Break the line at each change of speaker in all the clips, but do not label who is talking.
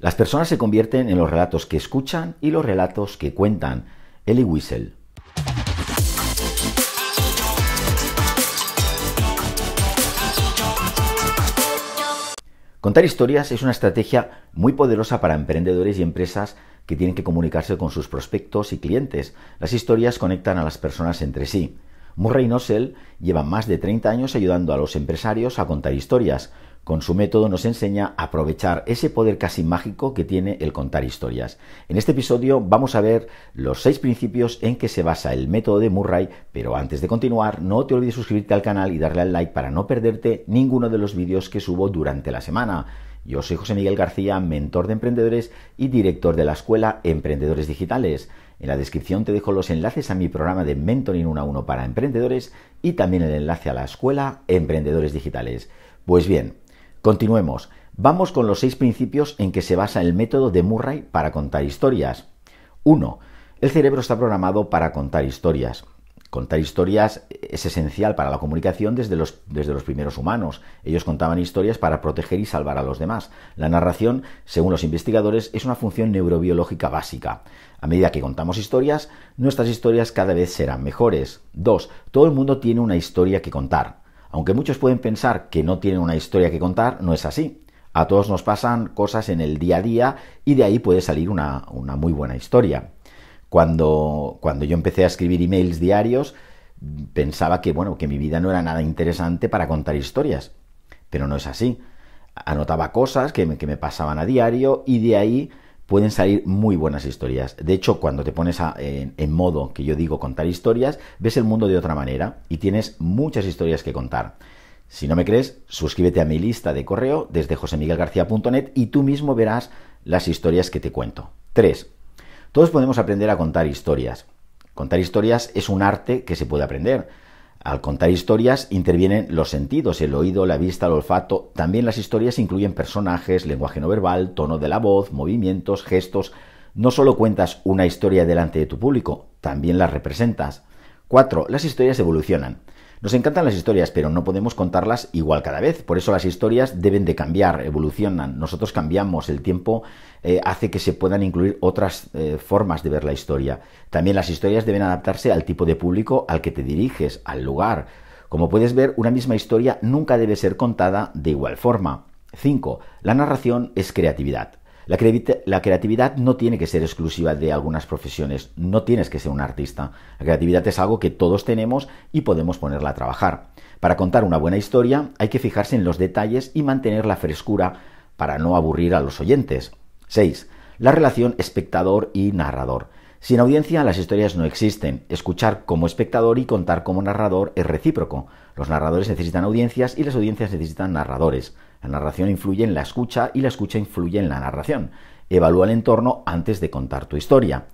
Las personas se convierten en los relatos que escuchan y los relatos que cuentan. Eli Wiesel. Contar historias es una estrategia muy poderosa para emprendedores y empresas que tienen que comunicarse con sus prospectos y clientes. Las historias conectan a las personas entre sí. Murray Nossel lleva más de 30 años ayudando a los empresarios a contar historias. Con su método nos enseña a aprovechar ese poder casi mágico que tiene el contar historias. En este episodio vamos a ver los seis principios en que se basa el método de Murray, pero antes de continuar no te olvides suscribirte al canal y darle al like para no perderte ninguno de los vídeos que subo durante la semana. Yo soy José Miguel García, mentor de emprendedores y director de la escuela Emprendedores Digitales. En la descripción te dejo los enlaces a mi programa de Mentoring 1 a 1 para emprendedores y también el enlace a la escuela Emprendedores Digitales. Pues bien, Continuemos. Vamos con los seis principios en que se basa el método de Murray para contar historias. 1. El cerebro está programado para contar historias. Contar historias es esencial para la comunicación desde los, primeros humanos. Ellos contaban historias para proteger y salvar a los demás. La narración, según los investigadores, es una función neurobiológica básica. A medida que contamos historias, nuestras historias cada vez serán mejores. 2. Todo el mundo tiene una historia que contar. Aunque muchos pueden pensar que no tienen una historia que contar, no es así. A todos nos pasan cosas en el día a día y de ahí puede salir una, muy buena historia. Cuando, cuando yo empecé a escribir emails diarios, pensaba que, bueno, que mi vida no era nada interesante para contar historias. Pero no es así. Anotaba cosas que me pasaban a diario y de ahí pueden salir muy buenas historias. De hecho, cuando te pones en, en, modo, que yo digo, contar historias, ves el mundo de otra manera y tienes muchas historias que contar. Si no me crees, suscríbete a mi lista de correo desde josemiguelgarcía.net y tú mismo verás las historias que te cuento. 3. Todos podemos aprender a contar historias. Contar historias es un arte que se puede aprender. Al contar historias intervienen los sentidos, el oído, la vista, el olfato. También las historias incluyen personajes, lenguaje no verbal, tono de la voz, movimientos, gestos. No solo cuentas una historia delante de tu público, también la representas. 4. Las historias evolucionan. Nos encantan las historias, pero no podemos contarlas igual cada vez. Por eso las historias deben de cambiar, evolucionan. Nosotros cambiamos, el tiempo eh, hace que se puedan incluir otras eh, formas de ver la historia. También las historias deben adaptarse al tipo de público al que te diriges, al lugar. Como puedes ver, una misma historia nunca debe ser contada de igual forma. 5. La narración es creatividad. La, creatividad no tiene que ser exclusiva de algunas profesiones, no tienes que ser un artista. La creatividad es algo que todos tenemos y podemos ponerla a trabajar. Para contar una buena historia hay que fijarse en los detalles y mantener la frescura para no aburrir a los oyentes. 6. La relación espectador y narrador. Sin audiencia las historias no existen. Escuchar como espectador y contar como narrador es recíproco. Los narradores necesitan audiencias y las audiencias necesitan narradores. La narración influye en la escucha y la escucha influye en la narración. Evalúa el entorno antes de contar tu historia.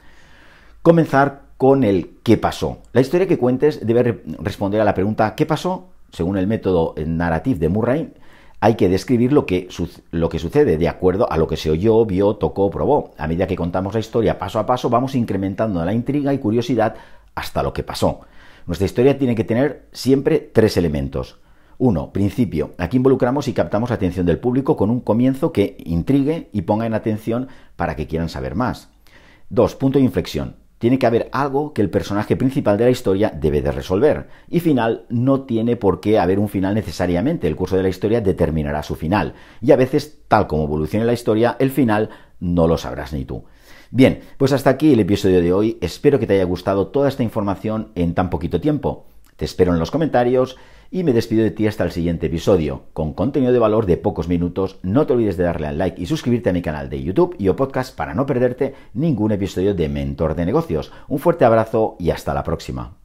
Comenzar con el qué pasó. La historia que cuentes debe responder a la pregunta ¿qué pasó? Según el método eh, narrative de Murray, hay que describir lo que, lo que, sucede de acuerdo a lo que se oyó, vio, tocó, probó. A medida que contamos la historia paso a paso, vamos incrementando la intriga y curiosidad hasta lo que pasó. Nuestra historia tiene que tener siempre tres elementos. 1. Principio. Aquí involucramos y captamos la atención del público con un comienzo que intrigue y ponga en atención para que quieran saber más. 2. Punto de inflexión. Tiene que haber algo que el personaje principal de la historia debe de resolver. Y final, no tiene por qué haber un final necesariamente. El curso de la historia determinará su final. Y a veces, tal como evolucione la historia, el final no lo sabrás ni tú. Bien, pues hasta aquí el episodio de hoy. Espero que te haya gustado toda esta información en tan poquito tiempo. Te espero en los comentarios y me despido de ti hasta el siguiente episodio. Con contenido de valor de pocos minutos, no te olvides de darle al like y suscribirte a mi canal de YouTube y o podcast para no perderte ningún episodio de Mentor de Negocios. Un fuerte abrazo y hasta la próxima.